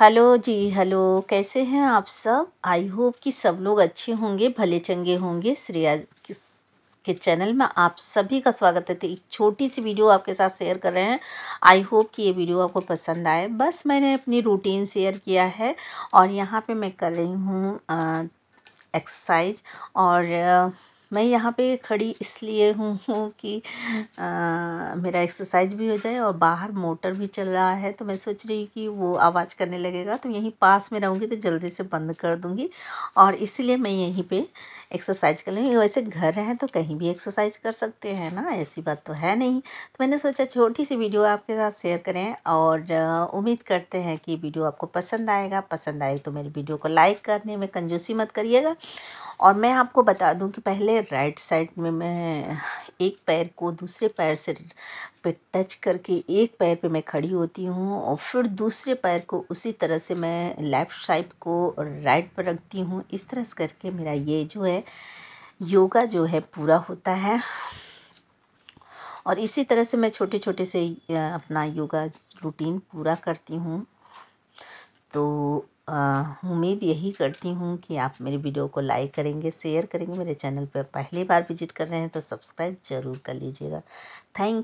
hello जी hello कैसे हैं आप सब आई होप कि सब लोग अच्छे होंगे भले चंगे होंगे श्रेया के चैनल में आप सभी का स्वागत है तो एक छोटी सी वीडियो आपके साथ शेयर कर रहे हैं आई होप कि ये वीडियो आपको पसंद आए बस मैंने अपनी रूटीन शेयर किया है और यहाँ पे मैं कर रही हूँ एक्सरसाइज और मैं यहाँ पे खड़ी इसलिए हूँ कि आ, मेरा एक्सरसाइज भी हो जाए और बाहर मोटर भी चल रहा है तो मैं सोच रही कि वो आवाज़ करने लगेगा तो यहीं पास में रहूँगी तो जल्दी से बंद कर दूँगी और इसीलिए मैं यहीं पे एक्सरसाइज कर लूँगी वैसे घर हैं तो कहीं भी एक्सरसाइज कर सकते हैं ना ऐसी बात तो है नहीं तो मैंने सोचा छोटी सी वीडियो आपके साथ शेयर करें और उम्मीद करते हैं कि वीडियो आपको पसंद आएगा पसंद आए तो मेरी वीडियो को लाइक करने में कंजूसी मत करिएगा और मैं आपको बता दूं कि पहले राइट साइड में मैं एक पैर को दूसरे पैर से पे टच करके एक पैर पे मैं खड़ी होती हूँ और फिर दूसरे पैर को उसी तरह से मैं लेफ़्ट साइड को राइट पर रखती हूँ इस तरह से करके मेरा ये जो है योगा जो है पूरा होता है और इसी तरह से मैं छोटे छोटे से अपना योगा रूटीन पूरा करती हूँ तो उम्मीद यही करती हूँ कि आप मेरे वीडियो को लाइक करेंगे शेयर करेंगे मेरे चैनल पर पहली बार विजिट कर रहे हैं तो सब्सक्राइब ज़रूर कर लीजिएगा थैंक